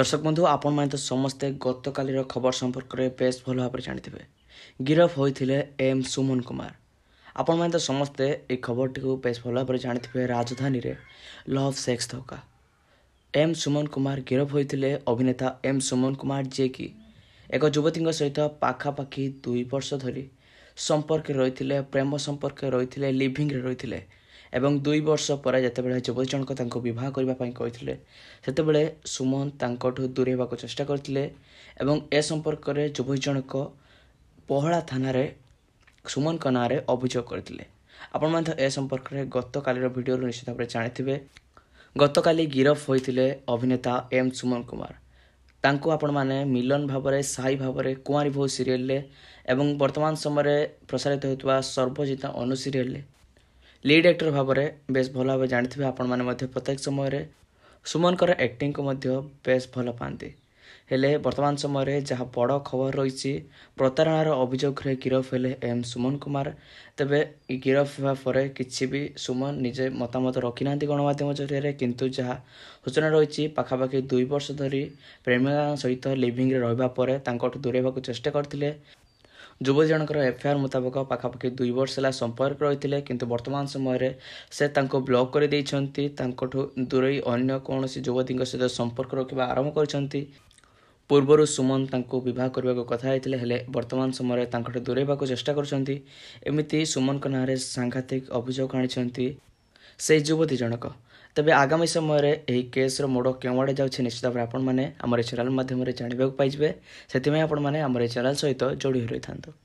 ଦର୍ଶକ ବନ୍ଧୁ ଆପଣମାନେ ତ ସମସ୍ତେ ଗତକାଲିର ଖବର ସମ୍ପର୍କରେ ବେଶ୍ ଭଲ ଭାବରେ ଜାଣିଥିବେ ଗିରଫ ହୋଇଥିଲେ ଏମ୍ ସୁମନ କୁମାର ଆପଣମାନେ ତ ସମସ୍ତେ ଏହି ଖବରଟିକୁ ବେଶ୍ ଭଲ ଭାବରେ ଜାଣିଥିବେ ରାଜଧାନୀରେ ଲଭ୍ ସେକ୍ସ ଧୋକା ଏମ୍ ସୁମନ କୁମାର ଗିରଫ ହୋଇଥିଲେ ଅଭିନେତା ଏମ୍ ସୁମନ କୁମାର ଯିଏକି ଏକ ଯୁବତୀଙ୍କ ସହିତ ପାଖାପାଖି ଦୁଇ ବର୍ଷ ଧରି ସମ୍ପର୍କରେ ରହିଥିଲେ ପ୍ରେମ ସମ୍ପର୍କରେ ରହିଥିଲେ ଲିଭିଂରେ ରହିଥିଲେ ଏବଂ ଦୁଇ ବର୍ଷ ପରେ ଯେତେବେଳେ ଯୁବତୀ ଜଣକ ତାଙ୍କୁ ବିବାହ କରିବା ପାଇଁ କହିଥିଲେ ସେତେବେଳେ ସୁମନ ତାଙ୍କଠୁ ଦୂରେଇବାକୁ ଚେଷ୍ଟା କରିଥିଲେ ଏବଂ ଏ ସମ୍ପର୍କରେ ଯୁବତୀ ଜଣକ ପହଳା ଥାନାରେ ସୁମନଙ୍କ ନାଁରେ ଅଭିଯୋଗ କରିଥିଲେ ଆପଣମାନେ ତ ଏ ସମ୍ପର୍କରେ ଗତକାଲିର ଭିଡ଼ିଓରୁ ନିଶ୍ଚିତ ଭାବରେ ଜାଣିଥିବେ ଗତକାଲି ଗିରଫ ହୋଇଥିଲେ ଅଭିନେତା ଏମ୍ ସୁମନ କୁମାର ତାଙ୍କୁ ଆପଣମାନେ ମିଲନ ଭାବରେ ସାହି ଭାବରେ କୁଆଁରୀ ବୋହୁ ସିରିଏଲରେ ଏବଂ ବର୍ତ୍ତମାନ ସମୟରେ ପ୍ରସାରିତ ହେଉଥିବା ସର୍ବଜିତ ଅନୁ ସିରିଏଲରେ ଲିଡ୍ ଆକ୍ଟର ଭାବରେ ବେଶ୍ ଭଲ ଭାବେ ଜାଣିଥିବେ ଆପଣମାନେ ମଧ୍ୟ ପ୍ରତ୍ୟେକ ସମୟରେ ସୁମନଙ୍କର ଆକ୍ଟିଂକୁ ମଧ୍ୟ ବେଶ୍ ଭଲ ପାଆନ୍ତି ହେଲେ ବର୍ତ୍ତମାନ ସମୟରେ ଯାହା ବଡ଼ ଖବର ରହିଛି ପ୍ରତାରଣାର ଅଭିଯୋଗରେ ଗିରଫ ହେଲେ ଏମ୍ ସୁମନ କୁମାର ତେବେ ଗିରଫ ହେବା ପରେ କିଛି ବି ସୁମନ ନିଜେ ମତାମତ ରଖିନାହାନ୍ତି ଗଣମାଧ୍ୟମ ଜରିଆରେ କିନ୍ତୁ ଯାହା ସୂଚନା ରହିଛି ପାଖାପାଖି ଦୁଇ ବର୍ଷ ଧରି ପ୍ରେମିକାଙ୍କ ସହିତ ଲିଭିଂରେ ରହିବା ପରେ ତାଙ୍କଠୁ ଦୂରେଇବାକୁ ଚେଷ୍ଟା କରିଥିଲେ ଯୁବତୀ ଜଣଙ୍କର ଏଫଆଇଆର୍ ମୁତାବକ ପାଖାପାଖି ଦୁଇ ବର୍ଷ ହେଲା ସମ୍ପର୍କ ରହିଥିଲେ କିନ୍ତୁ ବର୍ତ୍ତମାନ ସମୟରେ ସେ ତାଙ୍କୁ ବ୍ଲକ୍ କରିଦେଇଛନ୍ତି ତାଙ୍କଠୁ ଦୂରେଇ ଅନ୍ୟ କୌଣସି ଯୁବତୀଙ୍କ ସହିତ ସମ୍ପର୍କ ରଖିବା ଆରମ୍ଭ କରିଛନ୍ତି ପୂର୍ବରୁ ସୁମନ ତାଙ୍କୁ ବିବାହ କରିବାକୁ କଥା ହେଇଥିଲେ ହେଲେ ବର୍ତ୍ତମାନ ସମୟରେ ତାଙ୍କଠୁ ଦୂରେଇବାକୁ ଚେଷ୍ଟା କରୁଛନ୍ତି ଏମିତି ସୁମନଙ୍କ ନାଁରେ ସାଂଘାତିକ ଅଭିଯୋଗ ଆଣିଛନ୍ତି ସେହି ଯୁବତୀ ଜଣକ ତେବେ ଆଗାମୀ ସମୟରେ ଏହି କେସ୍ର ମୋଡ଼ କେଉଁଆଡ଼େ ଯାଉଛି ନିଶ୍ଚିତ ଭାବରେ ଆପଣମାନେ ଆମର ଏ ଚ୍ୟାନେଲ୍ ମାଧ୍ୟମରେ ଜାଣିବାକୁ ପାଇଯିବେ ସେଥିପାଇଁ ଆପଣମାନେ ଆମର ଏ ଚ୍ୟାନେଲ୍ ସହିତ ଯୋଡ଼ି ହୋଇ ରହିଥାନ୍ତୁ